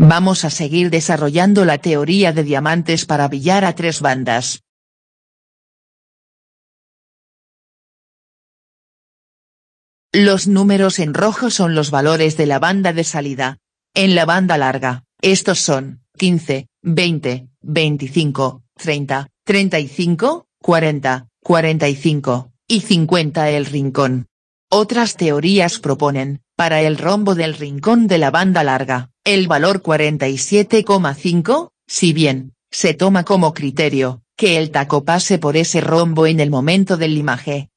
Vamos a seguir desarrollando la teoría de diamantes para billar a tres bandas. Los números en rojo son los valores de la banda de salida. En la banda larga, estos son, 15, 20, 25, 30, 35, 40, 45, y 50 el rincón. Otras teorías proponen, para el rombo del rincón de la banda larga, el valor 47,5, si bien, se toma como criterio, que el taco pase por ese rombo en el momento del limaje.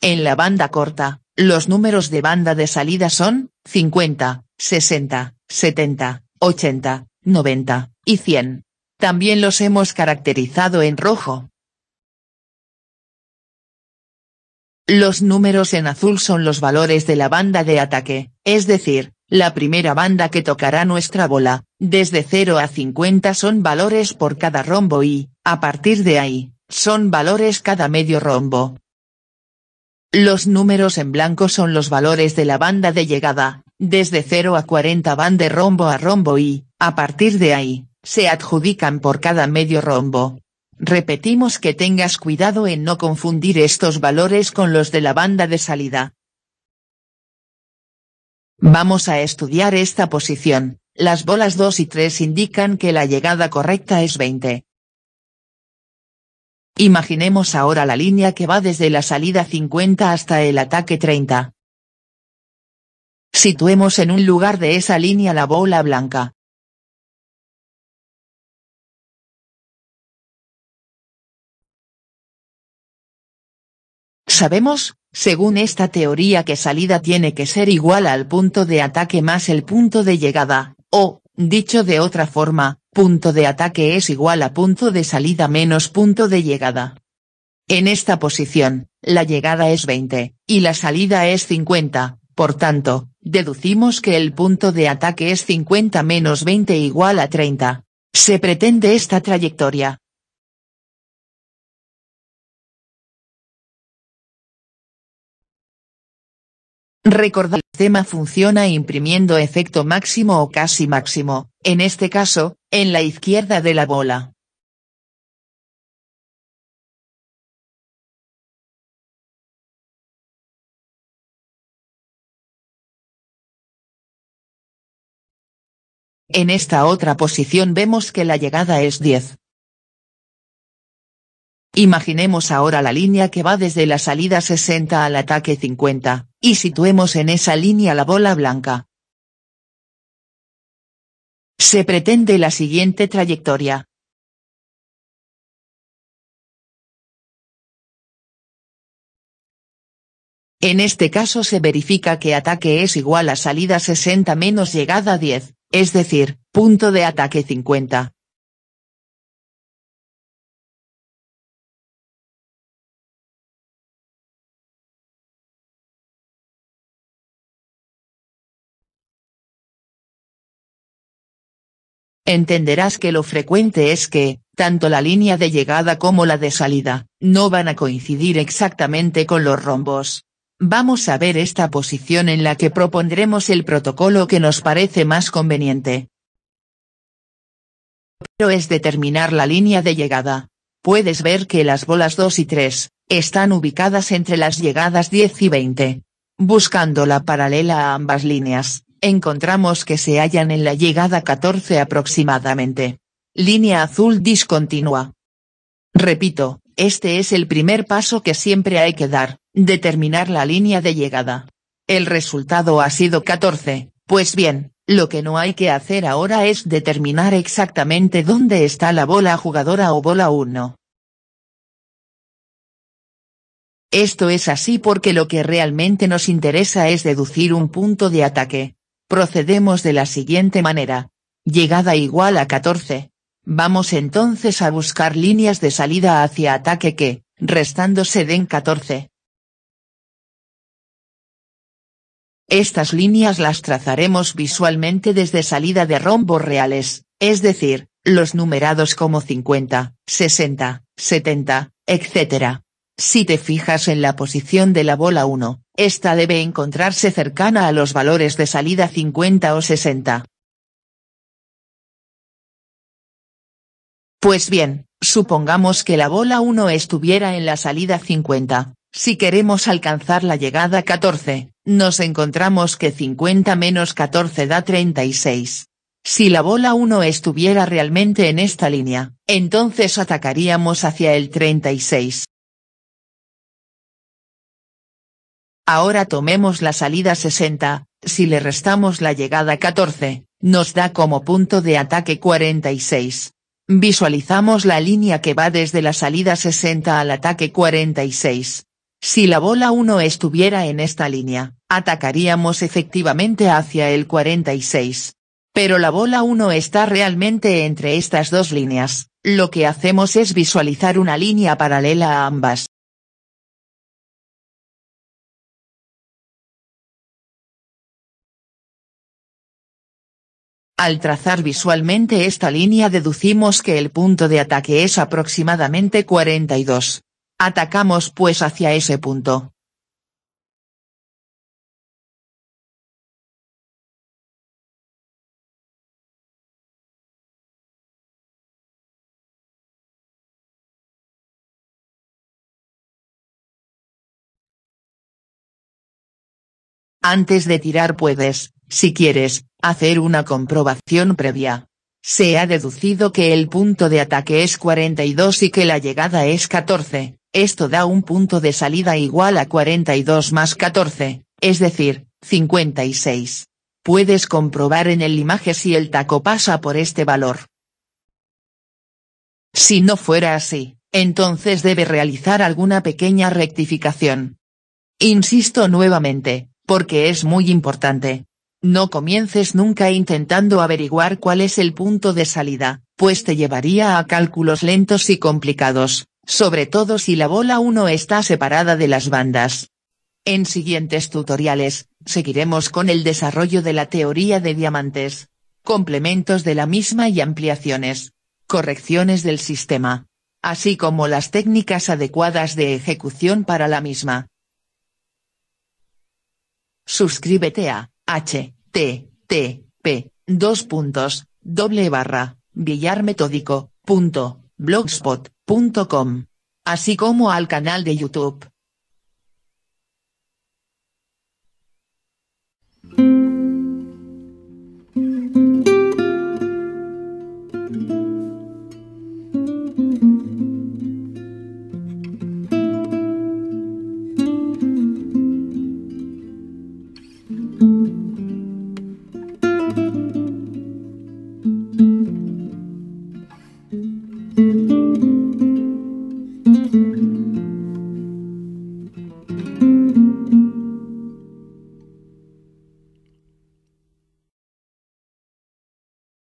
En la banda corta, los números de banda de salida son, 50, 60, 70, 80, 90, y 100. También los hemos caracterizado en rojo. Los números en azul son los valores de la banda de ataque, es decir, la primera banda que tocará nuestra bola, desde 0 a 50 son valores por cada rombo y, a partir de ahí, son valores cada medio rombo. Los números en blanco son los valores de la banda de llegada, desde 0 a 40 van de rombo a rombo y, a partir de ahí, se adjudican por cada medio rombo. Repetimos que tengas cuidado en no confundir estos valores con los de la banda de salida, Vamos a estudiar esta posición, las bolas 2 y 3 indican que la llegada correcta es 20. Imaginemos ahora la línea que va desde la salida 50 hasta el ataque 30. Situemos en un lugar de esa línea la bola blanca, Sabemos, según esta teoría que salida tiene que ser igual al punto de ataque más el punto de llegada, o, dicho de otra forma, punto de ataque es igual a punto de salida menos punto de llegada. En esta posición, la llegada es 20, y la salida es 50, por tanto, deducimos que el punto de ataque es 50 menos 20 igual a 30. Se pretende esta trayectoria, Recordad el tema funciona imprimiendo efecto máximo o casi máximo, en este caso, en la izquierda de la bola. En esta otra posición vemos que la llegada es 10. Imaginemos ahora la línea que va desde la salida 60 al ataque 50 y situemos en esa línea la bola blanca. Se pretende la siguiente trayectoria. En este caso se verifica que ataque es igual a salida 60 menos llegada 10, es decir, punto de ataque 50. entenderás que lo frecuente es que, tanto la línea de llegada como la de salida, no van a coincidir exactamente con los rombos. Vamos a ver esta posición en la que propondremos el protocolo que nos parece más conveniente. Pero es determinar la línea de llegada. Puedes ver que las bolas 2 y 3, están ubicadas entre las llegadas 10 y 20. Buscando la paralela a ambas líneas, encontramos que se hallan en la llegada 14 aproximadamente. Línea azul discontinua. Repito, este es el primer paso que siempre hay que dar, determinar la línea de llegada. El resultado ha sido 14, pues bien, lo que no hay que hacer ahora es determinar exactamente dónde está la bola jugadora o bola 1. Esto es así porque lo que realmente nos interesa es deducir un punto de ataque, Procedemos de la siguiente manera. Llegada igual a 14. Vamos entonces a buscar líneas de salida hacia ataque que, restándose den 14. Estas líneas las trazaremos visualmente desde salida de rombos reales, es decir, los numerados como 50, 60, 70, etc. Si te fijas en la posición de la bola 1, esta debe encontrarse cercana a los valores de salida 50 o 60. Pues bien, supongamos que la bola 1 estuviera en la salida 50. Si queremos alcanzar la llegada 14, nos encontramos que 50 menos 14 da 36. Si la bola 1 estuviera realmente en esta línea, entonces atacaríamos hacia el 36. Ahora tomemos la salida 60, si le restamos la llegada 14, nos da como punto de ataque 46. Visualizamos la línea que va desde la salida 60 al ataque 46. Si la bola 1 estuviera en esta línea, atacaríamos efectivamente hacia el 46. Pero la bola 1 está realmente entre estas dos líneas, lo que hacemos es visualizar una línea paralela a ambas. Al trazar visualmente esta línea deducimos que el punto de ataque es aproximadamente 42. Atacamos pues hacia ese punto. Antes de tirar puedes, si quieres, hacer una comprobación previa. Se ha deducido que el punto de ataque es 42 y que la llegada es 14, esto da un punto de salida igual a 42 más 14, es decir, 56. Puedes comprobar en el imagen si el taco pasa por este valor. Si no fuera así, entonces debe realizar alguna pequeña rectificación. Insisto nuevamente, porque es muy importante, no comiences nunca intentando averiguar cuál es el punto de salida, pues te llevaría a cálculos lentos y complicados, sobre todo si la bola 1 está separada de las bandas. En siguientes tutoriales, seguiremos con el desarrollo de la teoría de diamantes. Complementos de la misma y ampliaciones. Correcciones del sistema. Así como las técnicas adecuadas de ejecución para la misma. Suscríbete a H. T, T, P, dos puntos, doble barra, billar metódico, punto, blogspot, punto com. Así como al canal de YouTube.